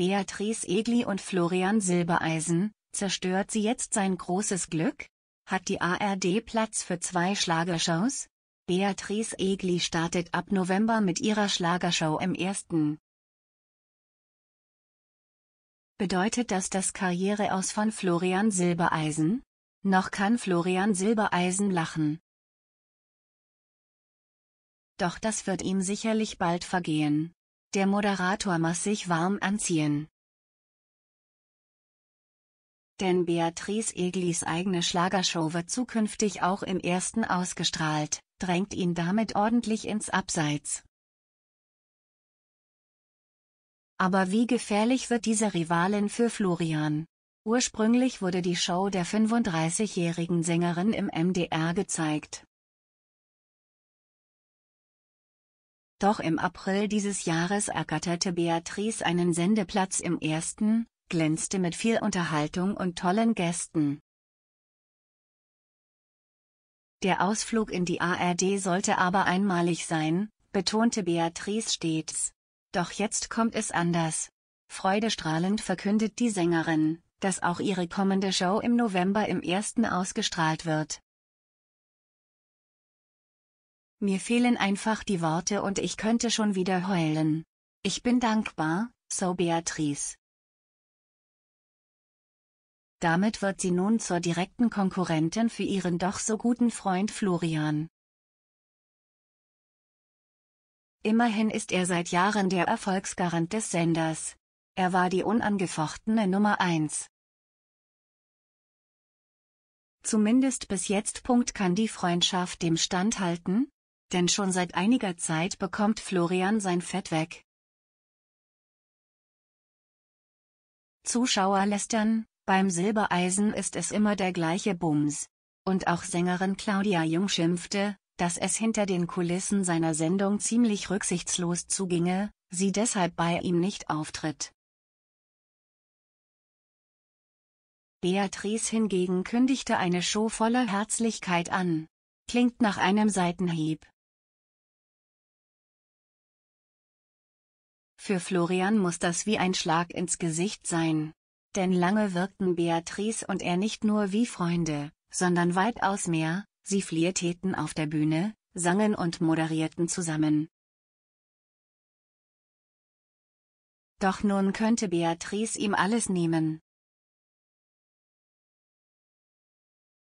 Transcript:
Beatrice Egli und Florian Silbereisen, zerstört sie jetzt sein großes Glück? Hat die ARD Platz für zwei Schlagershows? Beatrice Egli startet ab November mit ihrer Schlagershow im ersten. Bedeutet das das Karriereaus von Florian Silbereisen? Noch kann Florian Silbereisen lachen. Doch das wird ihm sicherlich bald vergehen. Der Moderator muss sich warm anziehen. Denn Beatrice Eglis eigene Schlagershow wird zukünftig auch im ersten ausgestrahlt, drängt ihn damit ordentlich ins Abseits. Aber wie gefährlich wird diese Rivalin für Florian? Ursprünglich wurde die Show der 35-jährigen Sängerin im MDR gezeigt. Doch im April dieses Jahres ergatterte Beatrice einen Sendeplatz im ersten, glänzte mit viel Unterhaltung und tollen Gästen. Der Ausflug in die ARD sollte aber einmalig sein, betonte Beatrice stets. Doch jetzt kommt es anders. Freudestrahlend verkündet die Sängerin, dass auch ihre kommende Show im November im ersten ausgestrahlt wird. Mir fehlen einfach die Worte und ich könnte schon wieder heulen. Ich bin dankbar, so Beatrice. Damit wird sie nun zur direkten Konkurrentin für ihren doch so guten Freund Florian. Immerhin ist er seit Jahren der Erfolgsgarant des Senders. Er war die unangefochtene Nummer 1. Zumindest bis jetzt Punkt kann die Freundschaft dem standhalten, denn schon seit einiger Zeit bekommt Florian sein Fett weg. Zuschauer lästern, beim Silbereisen ist es immer der gleiche Bums. Und auch Sängerin Claudia Jung schimpfte, dass es hinter den Kulissen seiner Sendung ziemlich rücksichtslos zuginge, sie deshalb bei ihm nicht auftritt. Beatrice hingegen kündigte eine Show voller Herzlichkeit an. Klingt nach einem Seitenhieb. Für Florian muss das wie ein Schlag ins Gesicht sein. Denn lange wirkten Beatrice und er nicht nur wie Freunde, sondern weitaus mehr, sie flirteten auf der Bühne, sangen und moderierten zusammen. Doch nun könnte Beatrice ihm alles nehmen.